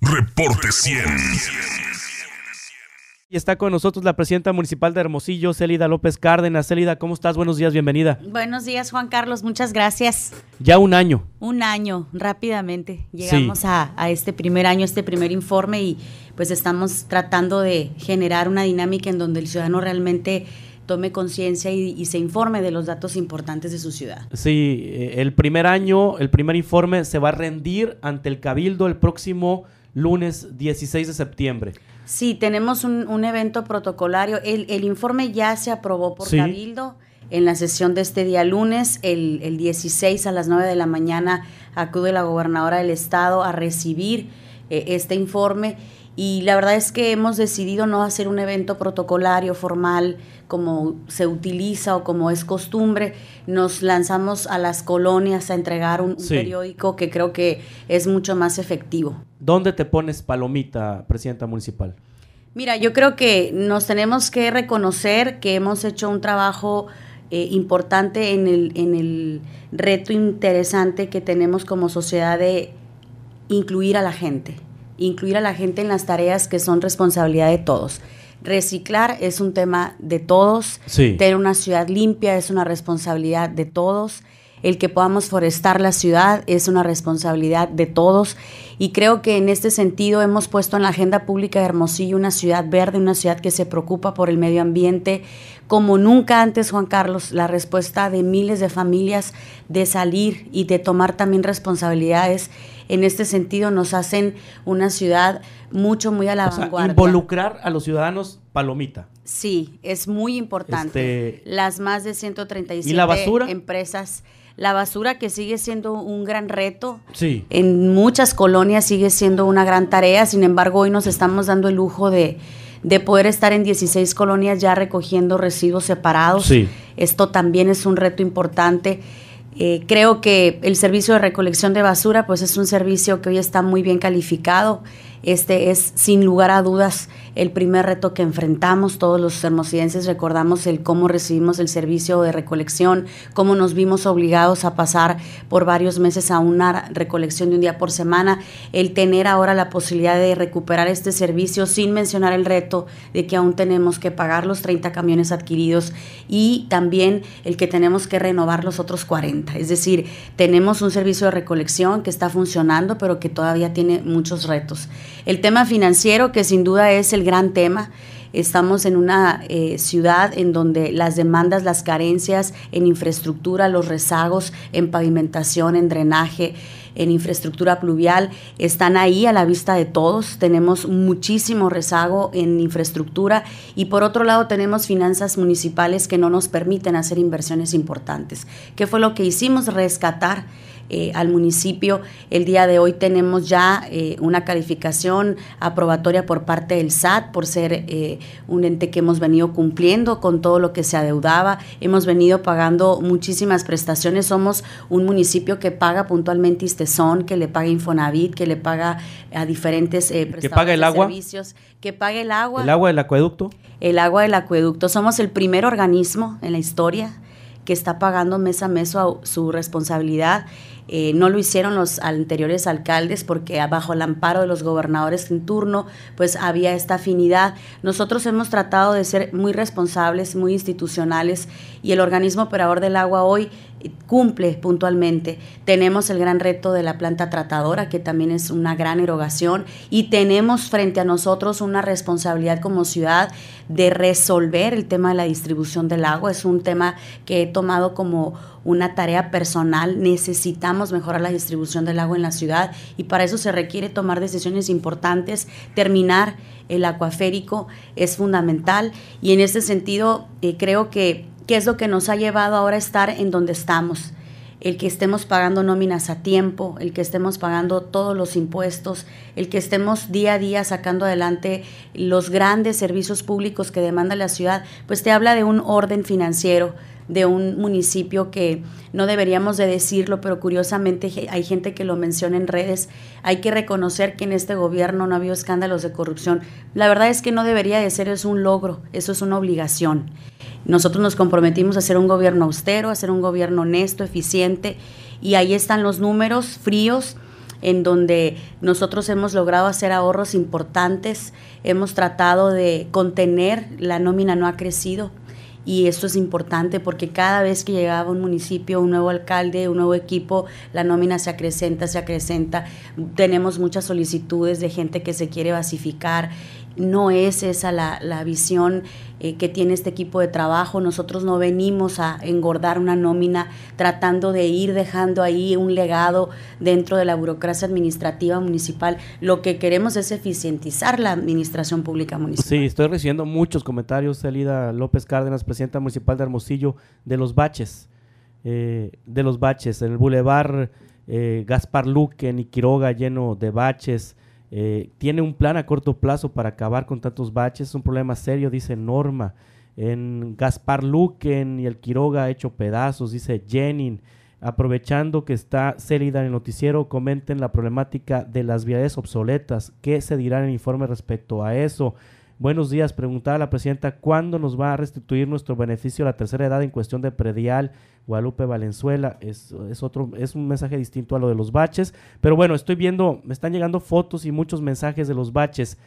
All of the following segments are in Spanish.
Reporte 100. Y está con nosotros la presidenta municipal de Hermosillo, Célida López Cárdenas. Celida, ¿cómo estás? Buenos días, bienvenida. Buenos días, Juan Carlos, muchas gracias. Ya un año. Un año, rápidamente. Llegamos a, este primer año, este primer informe y pues estamos tratando de generar una dinámica en donde el ciudadano realmente tome conciencia y, se informe de los datos importantes de su ciudad. Sí, eh, el primer año, el primer informe se va a rendir ante el Cabildo el próximo lunes 16 de septiembre. Sí, tenemos un, evento protocolario. El, informe ya se aprobó por Cabildo en la sesión de este día lunes, el, 16 a las 9 de la mañana, acude la gobernadora del estado a recibir eh, este informe y la verdad es que hemos decidido no hacer un evento protocolario formal como se utiliza o como es costumbre. Nos lanzamos a las colonias a entregar un, periódico que creo que es mucho más efectivo. ¿Dónde te pones palomita, presidenta municipal? Mira, yo creo que nos tenemos que reconocer que hemos hecho un trabajo eh, importante en el, en el reto interesante que tenemos como sociedad de incluir a la gente incluir a la gente en las tareas que son responsabilidad de todos. Reciclar es un tema de todos, tener una ciudad limpia es una responsabilidad de todos, el que podamos forestar la ciudad es una responsabilidad de todos y creo que en este sentido hemos puesto en la agenda pública de Hermosillo una ciudad verde, una ciudad que se preocupa por el medio ambiente. Como nunca antes, Juan Carlos, la respuesta de miles de familias de salir y de tomar también responsabilidades en este sentido nos hacen una ciudad mucho, muy a la vanguardia. Involucrar a los ciudadanos, palomita. Sí, es muy importante. Este, Las más de 137 ¿y la empresas la basura que sigue siendo un gran reto. Sí. En muchas colonias sigue siendo una gran tarea, sin embargo hoy nos estamos dando el lujo de, de poder estar en 16 colonias ya recogiendo residuos separados. Esto también es un reto importante. Eh, creo que el servicio de recolección de basura pues es un servicio que hoy está muy bien calificado. Este es sin lugar a dudas el primer reto que enfrentamos todos los hermosidenses. Recordamos el cómo recibimos el servicio de recolección, cómo nos vimos obligados a pasar por varios meses a una recolección de un día por semana, el tener ahora la posibilidad de recuperar este servicio sin mencionar el reto de que aún tenemos que pagar los 30 camiones adquiridos y también el que tenemos que renovar los otros 40. Es decir, tenemos un servicio de recolección que está funcionando, pero que todavía tiene muchos retos. El tema financiero, que sin duda es el gran tema. Estamos en una eh, ciudad en donde las demandas, las carencias en infraestructura, los rezagos en pavimentación, en drenaje, en infraestructura pluvial, están ahí a la vista de todos. Tenemos muchísimo rezago en infraestructura y por otro lado tenemos finanzas municipales que no nos permiten hacer inversiones importantes. ¿Qué fue lo que hicimos? Rescatar eh, al municipio. El día de hoy tenemos ya eh, una calificación aprobatoria por parte del SAT por ser eh, un ente que hemos venido cumpliendo con todo lo que se adeudaba. Hemos venido pagando muchísimas prestaciones. Somos un municipio que paga puntualmente Istezón, que le paga Infonavit, que le paga a diferentes que paga de servicios. Que paga el agua. ¿El agua del acueducto? El agua del acueducto. Somos el primer organismo en la historia que está pagando mes a mes su responsabilidad eh, no lo hicieron los anteriores alcaldes porque bajo el amparo de los gobernadores en turno, pues había esta afinidad. Nosotros hemos tratado de ser muy responsables, muy institucionales y el organismo operador del agua hoy eh, cumple puntualmente. Tenemos el gran reto de la planta tratadora, que también es una gran erogación, y tenemos frente a nosotros una responsabilidad como ciudad de resolver el tema de la distribución del agua. Es un tema que he tomado como una tarea personal, necesitamos mejorar la distribución del agua en la ciudad y para eso se requiere tomar decisiones importantes, terminar el acuaférico es fundamental y en este sentido eh, creo que, que es lo que nos ha llevado ahora a estar en donde estamos el que estemos pagando nóminas a tiempo, el que estemos pagando todos los impuestos, el que estemos día a día sacando adelante los grandes servicios públicos que demanda la ciudad, pues te habla de un orden financiero de un municipio que no deberíamos de decirlo, pero curiosamente hay gente que lo menciona en redes. Hay que reconocer que en este gobierno no ha habido escándalos de corrupción. La verdad es que no debería de ser, es un logro, eso es una obligación. Nosotros nos comprometimos a hacer un gobierno austero, a ser un gobierno honesto, eficiente, y ahí están los números fríos en donde nosotros hemos logrado hacer ahorros importantes, hemos tratado de contener, la nómina no ha crecido, y esto es importante porque cada vez que llegaba un municipio, un nuevo alcalde, un nuevo equipo, la nómina se acrecenta, se acrecenta. Tenemos muchas solicitudes de gente que se quiere basificar no es esa la, visión eh, que tiene este equipo de trabajo. Nosotros no venimos a engordar una nómina tratando de ir dejando ahí un legado dentro de la burocracia administrativa municipal. Lo que queremos es eficientizar la administración pública municipal. Sí, estoy recibiendo muchos comentarios, salida López Cárdenas, presidenta municipal de Hermosillo, de los baches, eh, de los baches, en el bulevar eh, Gaspar Luque, en Quiroga lleno de baches eh, tiene un plan a corto plazo para acabar con tantos baches, es un problema serio, dice Norma. En Gaspar Luque y el Quiroga ha hecho pedazos, dice Jenin. Aprovechando que está Célida en el noticiero, comenten la problemática de las vialidades obsoletas. ¿Qué se dirá en el informe respecto a eso? Buenos días, preguntaba la presidenta, ¿cuándo nos va a restituir nuestro beneficio a la tercera edad en cuestión de predial? Guadalupe Valenzuela, es, otro, es un mensaje distinto a lo de los baches, pero bueno, estoy viendo, me están llegando fotos y muchos mensajes de los baches.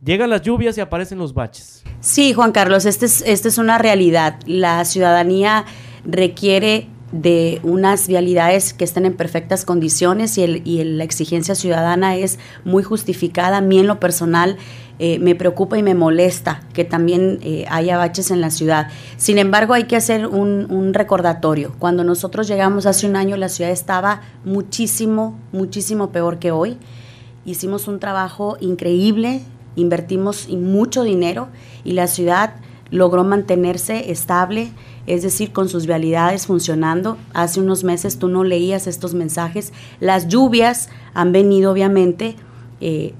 Llegan las lluvias y aparecen los baches. Sí, Juan Carlos, esta es, este es una realidad. La ciudadanía requiere de unas vialidades que estén en perfectas condiciones y, la exigencia ciudadana es muy justificada. A mí en lo personal eh, me preocupa y me molesta que también eh, haya baches en la ciudad. Sin embargo, hay que hacer un, un, recordatorio. Cuando nosotros llegamos hace un año, la ciudad estaba muchísimo, muchísimo peor que hoy. Hicimos un trabajo increíble, invertimos mucho dinero y la ciudad logró mantenerse estable, es decir, con sus vialidades funcionando. Hace unos meses tú no leías estos mensajes. Las lluvias han venido, obviamente, eh,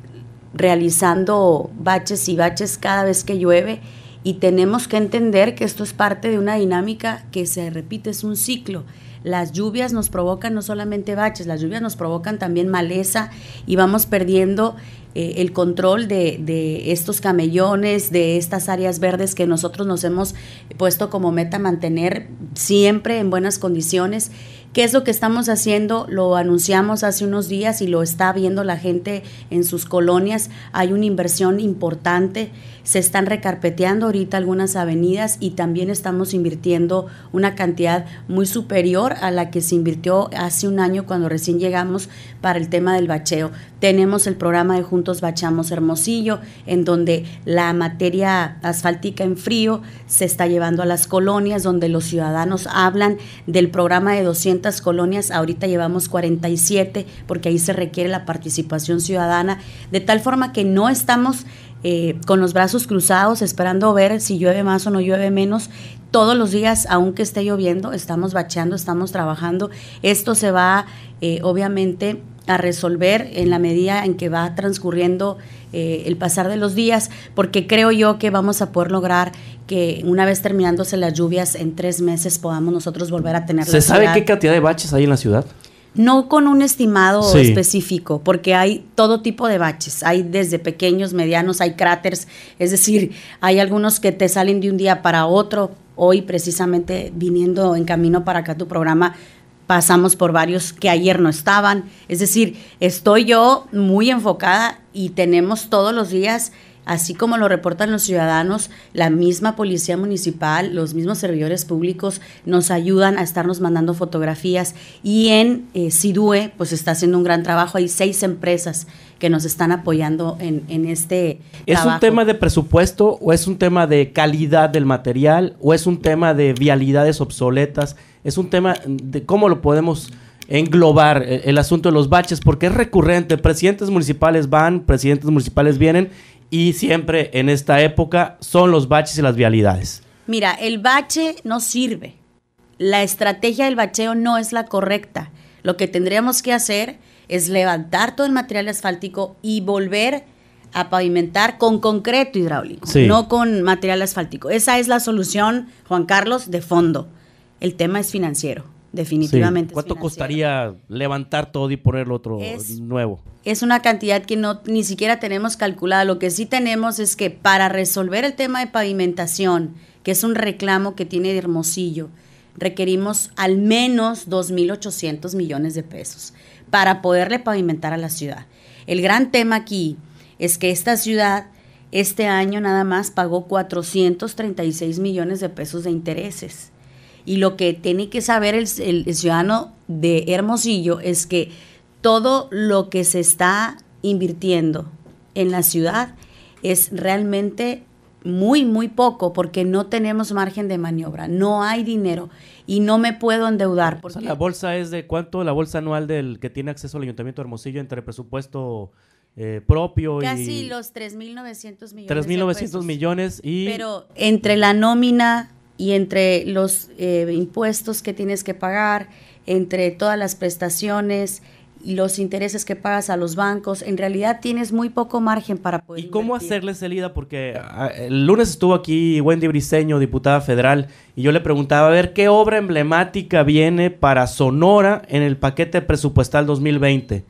realizando baches y baches cada vez que llueve y tenemos que entender que esto es parte de una dinámica que se repite, es un ciclo. Las lluvias nos provocan no solamente baches, las lluvias nos provocan también maleza y vamos perdiendo eh, el control de, de, estos camellones, de estas áreas verdes que nosotros nos hemos puesto como meta mantener siempre en buenas condiciones. ¿Qué es lo que estamos haciendo? Lo anunciamos hace unos días y lo está viendo la gente en sus colonias. Hay una inversión importante se están recarpeteando ahorita algunas avenidas y también estamos invirtiendo una cantidad muy superior a la que se invirtió hace un año cuando recién llegamos para el tema del bacheo. Tenemos el programa de Juntos Bachamos Hermosillo, en donde la materia asfáltica en frío se está llevando a las colonias, donde los ciudadanos hablan del programa de 200 colonias, ahorita llevamos 47, porque ahí se requiere la participación ciudadana, de tal forma que no estamos eh, con los brazos cruzados, esperando ver si llueve más o no llueve menos. Todos los días, aunque esté lloviendo, estamos bacheando, estamos trabajando. Esto se va, eh, obviamente, a resolver en la medida en que va transcurriendo eh, el pasar de los días, porque creo yo que vamos a poder lograr que una vez terminándose las lluvias en tres meses podamos nosotros volver a tener. ¿Se sabe qué cantidad de baches hay en la ciudad? no con un estimado específico, porque hay todo tipo de baches, hay desde pequeños, medianos, hay cráteres, es decir, hay algunos que te salen de un día para otro. Hoy, precisamente, viniendo en camino para acá tu programa, pasamos por varios que ayer no estaban. Es decir, estoy yo muy enfocada y tenemos todos los días así como lo reportan los ciudadanos, la misma policía municipal, los mismos servidores públicos nos ayudan a estarnos mandando fotografías y en eh, Sidue pues está haciendo un gran trabajo, hay seis empresas que nos están apoyando en, en este... ¿Es un tema de presupuesto o es un tema de calidad del material o es un tema de vialidades obsoletas? Es un tema de cómo lo podemos englobar eh, el asunto de los baches porque es recurrente. Presidentes municipales van, presidentes municipales vienen y siempre en esta época son los baches y las vialidades. Mira, el bache no sirve. La estrategia del bacheo no es la correcta. Lo que tendríamos que hacer es levantar todo el material asfáltico y volver a pavimentar con concreto hidráulico, no con material asfáltico. Esa es la solución, Juan Carlos, de fondo. El tema es financiero definitivamente. ¿Cuánto costaría levantar todo y ponerlo otro nuevo? Es una cantidad que no ni siquiera tenemos calculada. Lo que sí tenemos es que para resolver el tema de pavimentación, que es un reclamo que tiene Hermosillo, requerimos al menos 2.800 millones de pesos para poderle pavimentar a la ciudad. El gran tema aquí es que esta ciudad este año nada más pagó 436 millones de pesos de intereses y lo que tiene que saber el, ciudadano de Hermosillo es que todo lo que se está invirtiendo en la ciudad es realmente muy, muy poco, porque no tenemos margen de maniobra, no hay dinero y no me puedo endeudar. La bolsa es de cuánto, la bolsa anual del que tiene acceso al Ayuntamiento de Hermosillo entre presupuesto eh, propio y... Casi los 3.900 millones. 3.900 millones y... Pero entre la nómina, y entre los eh, impuestos que tienes que pagar, entre todas las prestaciones y los intereses que pagas a los bancos, en realidad tienes muy poco margen para poder. ¿Y cómo hacerle salida? Porque ah, el lunes estuvo aquí Wendy Briseño, diputada federal, y yo le preguntaba a ver qué obra emblemática viene para Sonora en el paquete presupuestal 2020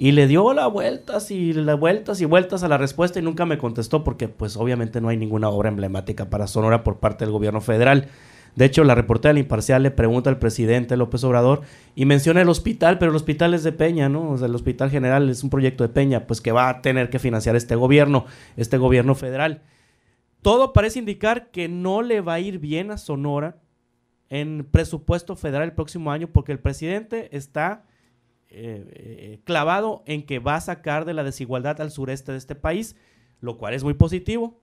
y le dio las vueltas y las vueltas y vueltas a la respuesta y nunca me contestó porque pues obviamente no hay ninguna obra emblemática para Sonora por parte del gobierno federal. De hecho, la reportera La Imparcial le pregunta al presidente López Obrador y menciona el hospital, pero el hospital es de Peña, ¿no? O sea, el hospital general es un proyecto de Peña, pues que va a tener que financiar este gobierno, este gobierno federal. Todo parece indicar que no le va a ir bien a Sonora en presupuesto federal el próximo año porque el presidente está eh, eh, clavado en que va a sacar de la desigualdad al sureste de este país, lo cual es muy positivo,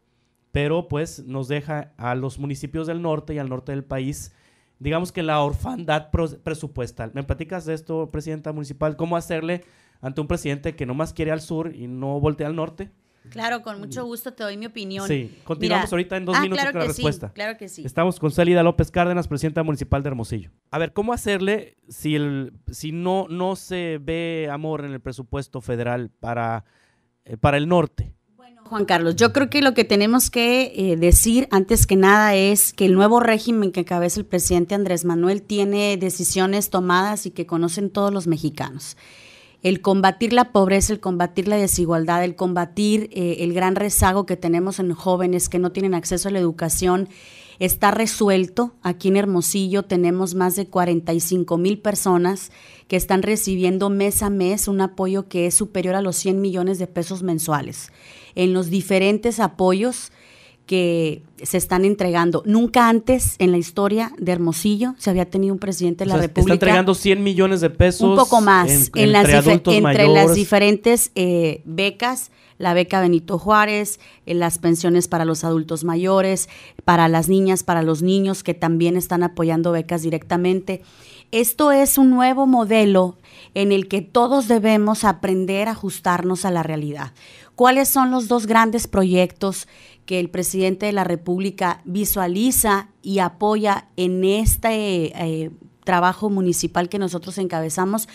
pero pues nos deja a los municipios del norte y al norte del país, digamos que la orfandad presupuestal. ¿Me platicas de esto, presidenta municipal? ¿Cómo hacerle ante un presidente que no más quiere al sur y no voltea al norte? Claro, con mucho mm. gusto te doy mi opinión. Sí, continuamos ahorita en dos ah, minutos con la respuesta. claro que sí. Estamos con Salida López Cárdenas, presidenta municipal de Hermosillo. A ver, ¿cómo hacerle si, el, si no, no se ve amor en el presupuesto federal para, eh, para el norte? Bueno, Juan Carlos, yo creo que lo que tenemos que eh, decir antes que nada es que el nuevo régimen que cabeza el presidente Andrés Manuel tiene decisiones tomadas y que conocen todos los mexicanos el combatir la pobreza, el combatir la desigualdad, el combatir eh, el gran rezago que tenemos en jóvenes que no tienen acceso a la educación, está resuelto. Aquí en Hermosillo tenemos más de 45 mil personas que están recibiendo mes a mes un apoyo que es superior a los 100 millones de pesos mensuales. En los diferentes apoyos, que se están entregando. Nunca antes en la historia de Hermosillo se había tenido un presidente de la República. está entregando 100 millones de pesos. Un poco más. En, entre, las diferentes eh, becas, la beca Benito Juárez, eh, las pensiones para los adultos mayores, para las niñas, para los niños que también están apoyando becas directamente. Esto es un nuevo modelo en el que todos debemos aprender a ajustarnos a la realidad. ¿Cuáles son los dos grandes proyectos? que el presidente de la República visualiza y apoya en este eh, trabajo municipal que nosotros encabezamos,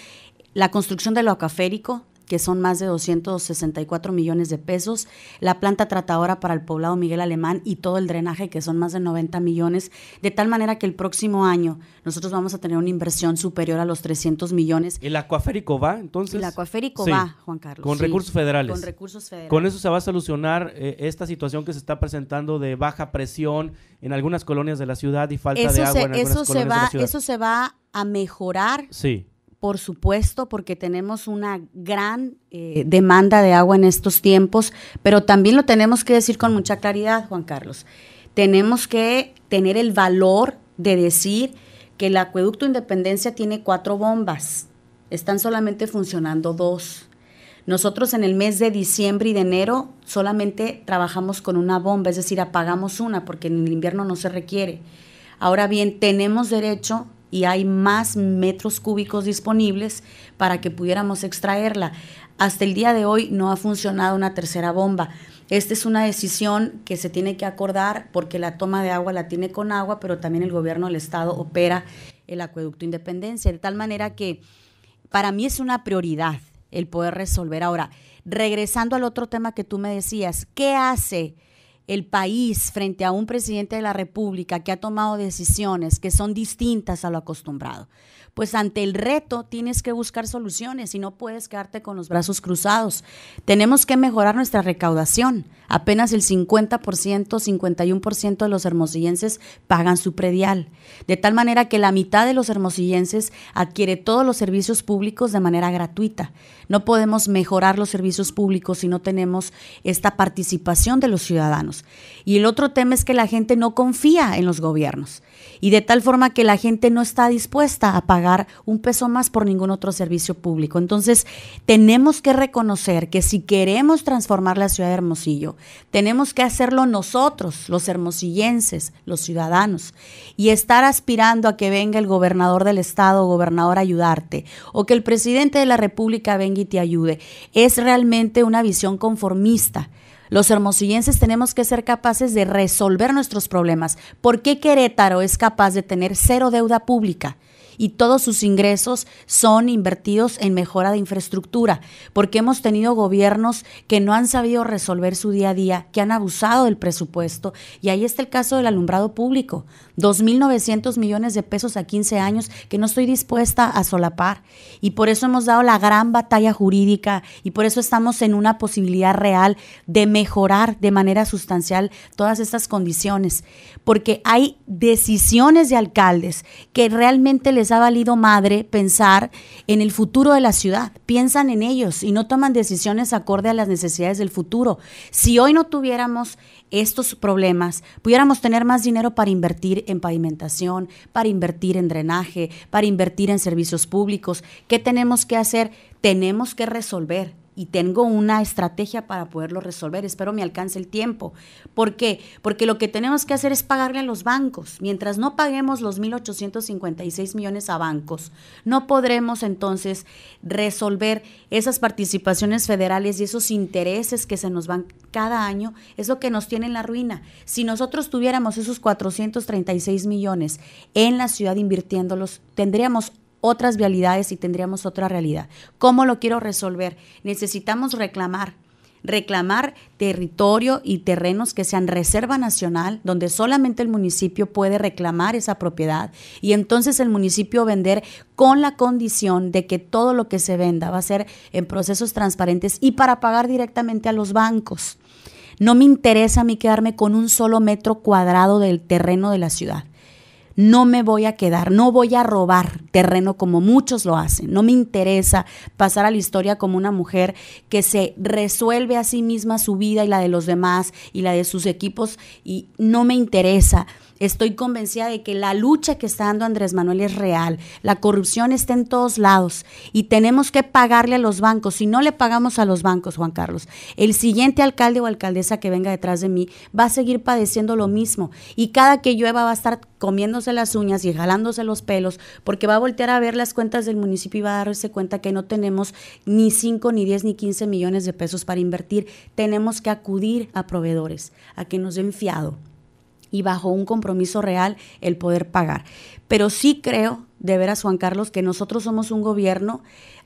la construcción del acaférico que son más de 264 millones de pesos, la planta tratadora para el poblado Miguel Alemán y todo el drenaje, que son más de 90 millones, de tal manera que el próximo año nosotros vamos a tener una inversión superior a los 300 millones. ¿El acuaférico va entonces? El acuaférico va, Juan Carlos. Con recursos federales. Con recursos federales. Con eso se va a solucionar eh, esta situación que se está presentando de baja presión en algunas colonias de la ciudad y falta de agua en algunas Eso se va a mejorar sí por supuesto, porque tenemos una gran eh, demanda de agua en estos tiempos, pero también lo tenemos que decir con mucha claridad, Juan Carlos. Tenemos que tener el valor de decir que el acueducto Independencia tiene cuatro bombas, están solamente funcionando dos. Nosotros en el mes de diciembre y de enero solamente trabajamos con una bomba, es decir, apagamos una porque en el invierno no se requiere. Ahora bien, tenemos derecho y hay más metros cúbicos disponibles para que pudiéramos extraerla. Hasta el día de hoy no ha funcionado una tercera bomba. Esta es una decisión que se tiene que acordar porque la toma de agua la tiene con agua, pero también el gobierno del estado opera el acueducto Independencia, de tal manera que para mí es una prioridad el poder resolver. Ahora, regresando al otro tema que tú me decías, ¿qué hace? el país frente a un presidente de la República que ha tomado decisiones que son distintas a lo acostumbrado pues ante el reto tienes que buscar soluciones y no puedes quedarte con los brazos cruzados. Tenemos que mejorar nuestra recaudación. Apenas el 50%, 51% de los hermosillenses pagan su predial. De tal manera que la mitad de los hermosillenses adquiere todos los servicios públicos de manera gratuita. No podemos mejorar los servicios públicos si no tenemos esta participación de los ciudadanos. Y el otro tema es que la gente no confía en los gobiernos y de tal forma que la gente no está dispuesta a pagar un peso más por ningún otro servicio público. Entonces, tenemos que reconocer que si queremos transformar la ciudad de Hermosillo, tenemos que hacerlo nosotros, los hermosillenses, los ciudadanos, y estar aspirando a que venga el gobernador del estado o gobernador a ayudarte, o que el presidente de la República venga y te ayude. Es realmente una visión conformista los hermosillenses tenemos que ser capaces de resolver nuestros problemas. ¿Por qué Querétaro es capaz de tener cero deuda pública? y todos sus ingresos son invertidos en mejora de infraestructura, porque hemos tenido gobiernos que no han sabido resolver su día a día, que han abusado del presupuesto. Y ahí está el caso del alumbrado público, 2.900 millones de pesos a 15 años que no estoy dispuesta a solapar. Y por eso hemos dado la gran batalla jurídica y por eso estamos en una posibilidad real de mejorar de manera sustancial todas estas condiciones, porque hay decisiones de alcaldes que realmente les ha valido madre pensar en el futuro de la ciudad. Piensan en ellos y no toman decisiones acorde a las necesidades del futuro. Si hoy no tuviéramos estos problemas, pudiéramos tener más dinero para invertir en pavimentación, para invertir en drenaje, para invertir en servicios públicos. ¿Qué tenemos que hacer? Tenemos que resolver y tengo una estrategia para poderlo resolver. Espero me alcance el tiempo. ¿Por qué? Porque lo que tenemos que hacer es pagarle a los bancos. Mientras no paguemos los 1.856 millones a bancos, no podremos entonces resolver esas participaciones federales y esos intereses que se nos van cada año. Es lo que nos tiene en la ruina. Si nosotros tuviéramos esos 436 millones en la ciudad invirtiéndolos, tendríamos otras vialidades y tendríamos otra realidad. ¿Cómo lo quiero resolver? Necesitamos reclamar reclamar territorio y terrenos que sean reserva nacional, donde solamente el municipio puede reclamar esa propiedad y entonces el municipio vender con la condición de que todo lo que se venda va a ser en procesos transparentes y para pagar directamente a los bancos. No me interesa a mí quedarme con un solo metro cuadrado del terreno de la ciudad no me voy a quedar, no voy a robar terreno como muchos lo hacen. No me interesa pasar a la historia como una mujer que se resuelve a sí misma su vida y la de los demás y la de sus equipos y no me interesa. Estoy convencida de que la lucha que está dando Andrés Manuel es real. La corrupción está en todos lados y tenemos que pagarle a los bancos. Si no le pagamos a los bancos, Juan Carlos, el siguiente alcalde o alcaldesa que venga detrás de mí va a seguir padeciendo lo mismo. Y cada que llueva va a estar comiéndose las uñas y jalándose los pelos porque va a voltear a ver las cuentas del municipio y va a darse cuenta que no tenemos ni 5, ni 10, ni 15 millones de pesos para invertir. Tenemos que acudir a proveedores, a que nos den fiado y bajo un compromiso real el poder pagar. Pero sí creo, de veras, Juan Carlos, que nosotros somos un gobierno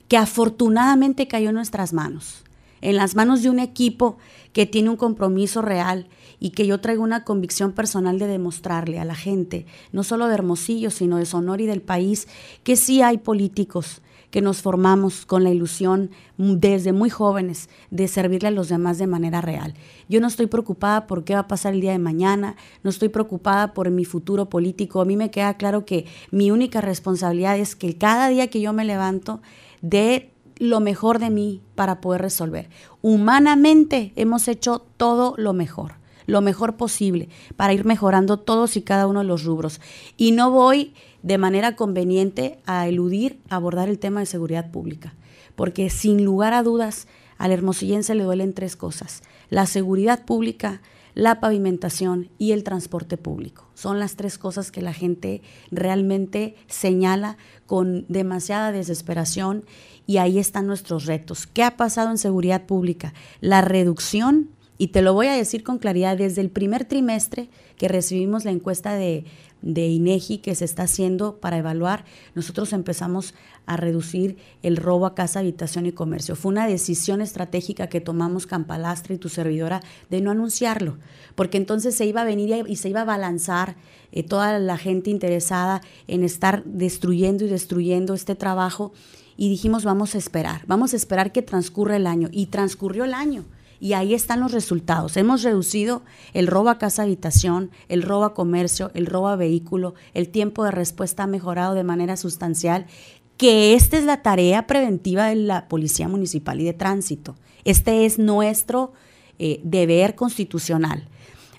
que afortunadamente cayó en nuestras manos, en las manos de un equipo que tiene un compromiso real y que yo traigo una convicción personal de demostrarle a la gente, no solo de Hermosillo, sino de Sonora y del país, que sí hay políticos que nos formamos con la ilusión desde muy jóvenes de servirle a los demás de manera real. Yo no estoy preocupada por qué va a pasar el día de mañana, no estoy preocupada por mi futuro político. A mí me queda claro que mi única responsabilidad es que cada día que yo me levanto dé lo mejor de mí para poder resolver. Humanamente hemos hecho todo lo mejor lo mejor posible para ir mejorando todos y cada uno de los rubros. Y no voy de manera conveniente a eludir abordar el tema de seguridad pública, porque sin lugar a dudas al hermosillense le duelen tres cosas, la seguridad pública, la pavimentación y el transporte público. Son las tres cosas que la gente realmente señala con demasiada desesperación y ahí están nuestros retos. ¿Qué ha pasado en seguridad pública? La reducción y te lo voy a decir con claridad, desde el primer trimestre que recibimos la encuesta de, INEGI que se está haciendo para evaluar, nosotros empezamos a reducir el robo a casa, habitación y comercio. Fue una decisión estratégica que tomamos Campalastre y tu servidora de no anunciarlo, porque entonces se iba a venir y se iba a balanzar eh, toda la gente interesada en estar destruyendo y destruyendo este trabajo. Y dijimos, vamos a esperar, vamos a esperar que transcurra el año. Y transcurrió el año y ahí están los resultados. Hemos reducido el robo a casa habitación, el robo a comercio, el robo a vehículo, el tiempo de respuesta ha mejorado de manera sustancial, que esta es la tarea preventiva de la Policía Municipal y de Tránsito. Este es nuestro eh, deber constitucional.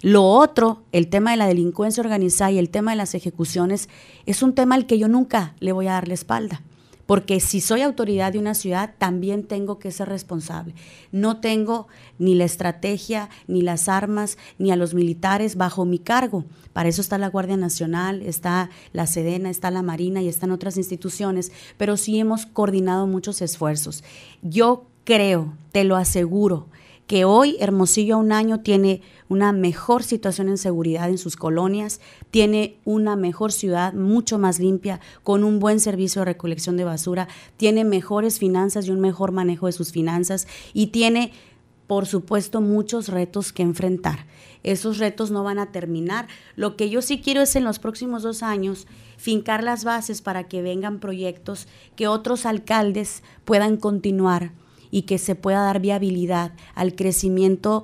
Lo otro, el tema de la delincuencia organizada y el tema de las ejecuciones, es un tema al que yo nunca le voy a dar la espalda porque si soy autoridad de una ciudad, también tengo que ser responsable. No tengo ni la estrategia, ni las armas, ni a los militares bajo mi cargo. Para eso está la Guardia Nacional, está la Sedena, está la Marina y están otras instituciones, pero sí hemos coordinado muchos esfuerzos. Yo creo, te lo aseguro, que hoy Hermosillo a un año tiene una mejor situación en seguridad en sus colonias, tiene una mejor ciudad mucho más limpia, con un buen servicio de recolección de basura, tiene mejores finanzas y un mejor manejo de sus finanzas y tiene por supuesto, muchos retos que enfrentar. Esos retos no van a terminar. Lo que yo sí quiero es en los próximos dos años fincar las bases para que vengan proyectos que otros alcaldes puedan continuar y que se pueda dar viabilidad al crecimiento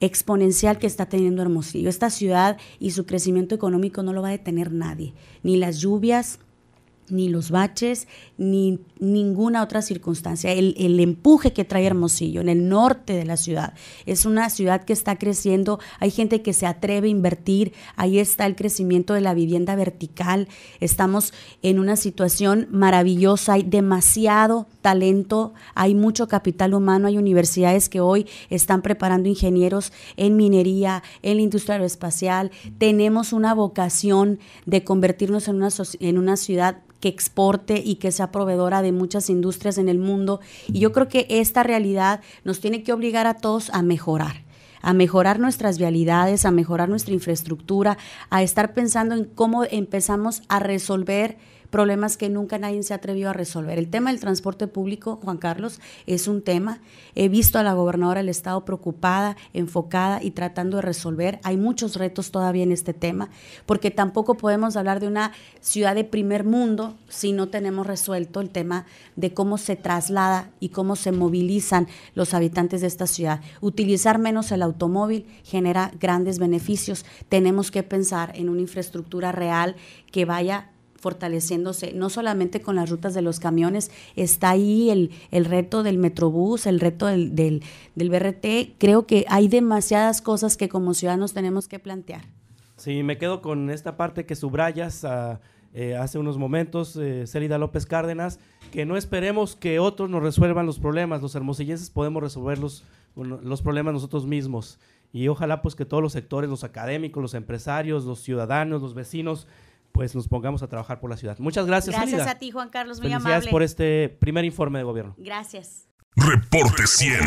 exponencial que está teniendo Hermosillo. Esta ciudad y su crecimiento económico no lo va a detener nadie, ni las lluvias, ni los baches, ni ninguna otra circunstancia. El, empuje que trae Hermosillo en el norte de la ciudad. Es una ciudad que está creciendo, hay gente que se atreve a invertir, ahí está el crecimiento de la vivienda vertical, estamos en una situación maravillosa, hay demasiado talento, hay mucho capital humano, hay universidades que hoy están preparando ingenieros en minería, en la industria aeroespacial, tenemos una vocación de convertirnos en una, en una ciudad que exporte y que sea proveedora de muchas industrias en el mundo. Y yo creo que esta realidad nos tiene que obligar a todos a mejorar a mejorar nuestras vialidades, a mejorar nuestra infraestructura, a estar pensando en cómo empezamos a resolver problemas que nunca nadie se atrevió a resolver. El tema del transporte público, Juan Carlos, es un tema. He visto a la gobernadora del Estado preocupada, enfocada y tratando de resolver. Hay muchos retos todavía en este tema, porque tampoco podemos hablar de una ciudad de primer mundo si no tenemos resuelto el tema de cómo se traslada y cómo se movilizan los habitantes de esta ciudad. Utilizar menos el automóvil genera grandes beneficios. Tenemos que pensar en una infraestructura real que vaya fortaleciéndose, no solamente con las rutas de los camiones, está ahí el, el reto del Metrobús, el reto del, del, BRT. Creo que hay demasiadas cosas que como ciudadanos tenemos que plantear. Sí, me quedo con esta parte que subrayas ah, eh, hace unos momentos, eh, Celida López Cárdenas, que no esperemos que otros nos resuelvan los problemas, los hermosillenses podemos resolver los, los problemas nosotros mismos. Y ojalá pues que todos los sectores, los académicos, los empresarios, los ciudadanos, los vecinos, pues nos pongamos a trabajar por la ciudad. Muchas gracias. Gracias a ti, Juan Carlos, muy Felicidades por este primer informe de gobierno. Gracias. Reporte 100.